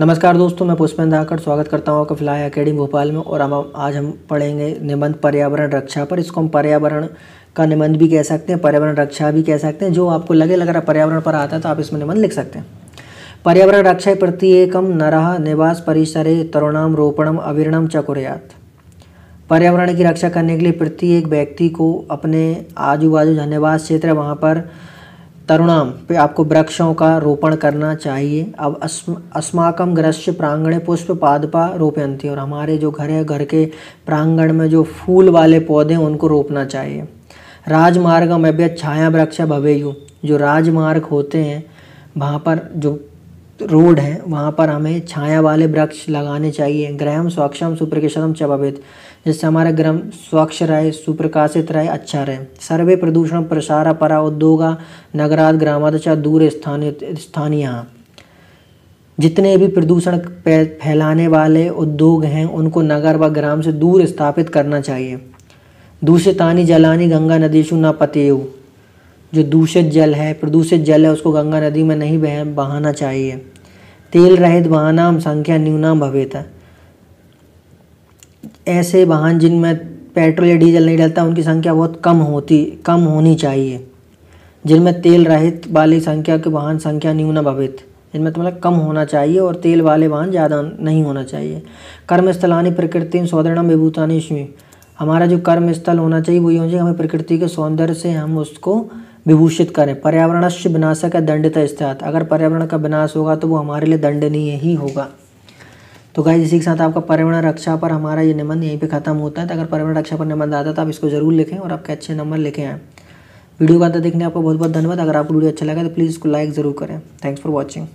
नमस्कार दोस्तों मैं पुष्पन धाकर स्वागत करता हूं आपका फिलहाल अकेडमी भोपाल में और हम आज हम पढ़ेंगे निबंध पर्यावरण रक्षा पर इसको हम पर्यावरण का निबंध भी कह सकते हैं पर्यावरण रक्षा भी कह सकते हैं जो आपको लगे लग रहा पर्यावरण पर आता है तो आप इसमें निबंध लिख सकते हैं पर्यावरण रक्षा प्रत्येकम नरह निवास परिसरे तरुणाम रोपणम अविरणम चकुरयात पर्यावरण की रक्षा करने के लिए प्रत्येक व्यक्ति को अपने आजू बाजू निवास क्षेत्र वहाँ पर तरुणाम पे आपको वृक्षों का रोपण करना चाहिए अब अस्म अस्माकम ग्रस्य प्रांगण पुष्प पादपा रोपयंती और हमारे जो घर है घर के प्रांगण में जो फूल वाले पौधे हैं उनको रोपना चाहिए राजमार्ग में भी छाया वृक्ष भवेयु जो राजमार्ग होते हैं वहाँ पर जो रोड है वहाँ पर हमें छाया वाले वृक्ष लगाने चाहिए ग्रहम स्वक्षम सुप्रकाशम चबावित जिससे हमारा ग्रह स्वच्छ रहे सुप्रकाशित रहे अच्छा रहे सर्वे प्रदूषण प्रसार परा उद्योगा नगरात ग्रामादचा दूर स्थानीय स्थानीय जितने भी प्रदूषण फैलाने वाले उद्योग हैं उनको नगर व ग्राम से दूर स्थापित करना चाहिए दूषितानी जलानी गंगा नदीशु न पतेयु जो दूषित जल है प्रदूषित जल है उसको गंगा नदी में नहीं बह बहाना चाहिए तेल रहित वाहनाम संख्या न्यूनाम भवेत ऐसे वाहन जिनमें पेट्रोल या डीजल नहीं डलता उनकी संख्या बहुत कम होती कम होनी चाहिए जिनमें तेल रहित वाली संख्या के वाहन संख्या न्यून भवित इनमें तो मतलब कम होना चाहिए और तेल वाले वाहन ज़्यादा नहीं होना चाहिए कर्म आनी प्रकृति सौदरणम विभूतानी हमारा जो कर्म स्थल होना चाहिए वही होना चाहिए हमें प्रकृति के सौंदर्य से हम उसको विभूषित करें पर्यावरणस्य विनाश है दंडित स्थात अगर पर्यावरण का विनाश होगा तो वो हमारे लिए दंडनीय ही होगा तो गाय इसी के साथ आपका पर्यावरण रक्षा पर हमारा ये निबंध यहीं पे खत्म होता है तो अगर पर्यावरण रक्षा पर निबंध आता है तो आप इसको जरूर लिखें और आपके अच्छे नंबर लिखे हैं वीडियो का अंत देखने आपको बहुत बहुत धन्यवाद अगर आपको वीडियो अच्छा लगा तो प्लीज़ इसको लाइक ज़रूर करें थैंक्स फॉर वॉचिंग